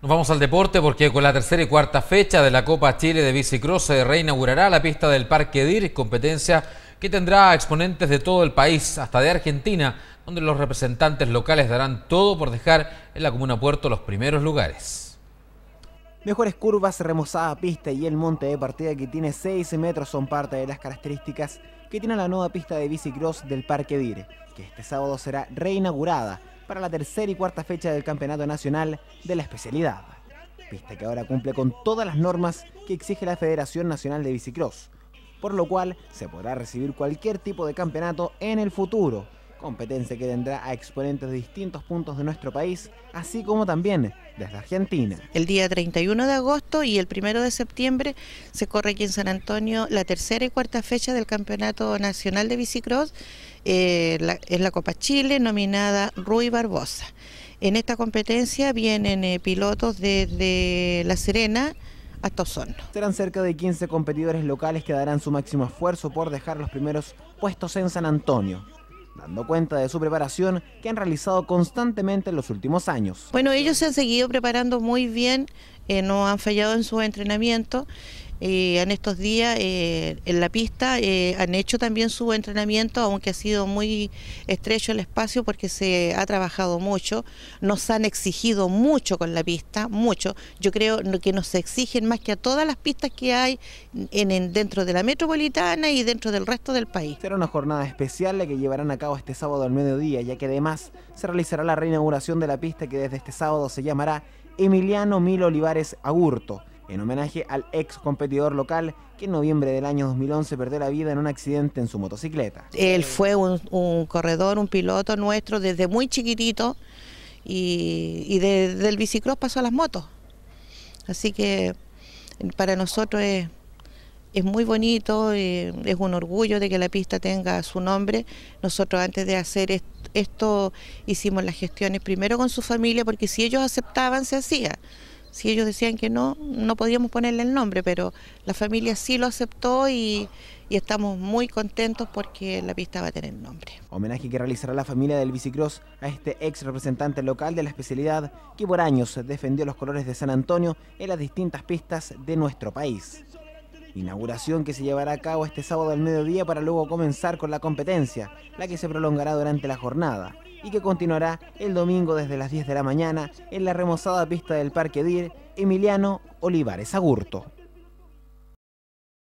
Nos vamos al deporte porque con la tercera y cuarta fecha de la Copa Chile de Bicicross se reinaugurará la pista del Parque DIR, competencia que tendrá exponentes de todo el país, hasta de Argentina, donde los representantes locales darán todo por dejar en la Comuna Puerto los primeros lugares. Mejores curvas, remozada pista y el monte de partida que tiene 6 metros son parte de las características que tiene la nueva pista de bicicross del Parque DIR, que este sábado será reinaugurada para la tercera y cuarta fecha del Campeonato Nacional de la especialidad, pista que ahora cumple con todas las normas que exige la Federación Nacional de Bicicross, por lo cual se podrá recibir cualquier tipo de campeonato en el futuro, competencia que tendrá a exponentes de distintos puntos de nuestro país, así como también desde Argentina. El día 31 de agosto y el 1 de septiembre se corre aquí en San Antonio la tercera y cuarta fecha del Campeonato Nacional de Bicicross, eh, es la Copa Chile, nominada Rui Barbosa. En esta competencia vienen eh, pilotos desde La Serena, hasta Osorno. Serán cerca de 15 competidores locales que darán su máximo esfuerzo por dejar los primeros puestos en San Antonio dando cuenta de su preparación que han realizado constantemente en los últimos años. Bueno, ellos se han seguido preparando muy bien, eh, no han fallado en su entrenamiento eh, en estos días eh, en la pista eh, han hecho también su entrenamiento, aunque ha sido muy estrecho el espacio porque se ha trabajado mucho, nos han exigido mucho con la pista, mucho. Yo creo que nos exigen más que a todas las pistas que hay dentro de la metropolitana y dentro del resto del país. Será una jornada especial la que llevarán a cabo este sábado al mediodía, ya que además se realizará la reinauguración de la pista que desde este sábado se llamará Emiliano Mil Olivares Agurto en homenaje al ex competidor local que en noviembre del año 2011 perdió la vida en un accidente en su motocicleta. Él fue un, corredor, un piloto nuestro desde muy chiquitito y, desde el bicicross pasó a las motos. Así que eh, para nosotros es, muy bonito, eh, es un orgullo de que la pista tenga su nombre. Nosotros antes de hacer esto hicimos las gestiones primero con su familia porque si ellos aceptaban se hacía si ellos decían que no, no podíamos ponerle el nombre, pero la familia sí lo aceptó y, estamos muy contentos porque la pista va a tener nombre. Homenaje que realizará la familia del bicicross a este ex representante local de la especialidad que por años defendió los colores de San Antonio en las distintas pistas de nuestro país. Inauguración que se llevará a cabo este sábado al mediodía para luego comenzar con la competencia, la que se prolongará durante la jornada y que continuará el domingo desde las 10 de la mañana en la remozada pista del Parque DIR Emiliano Olivares Agurto.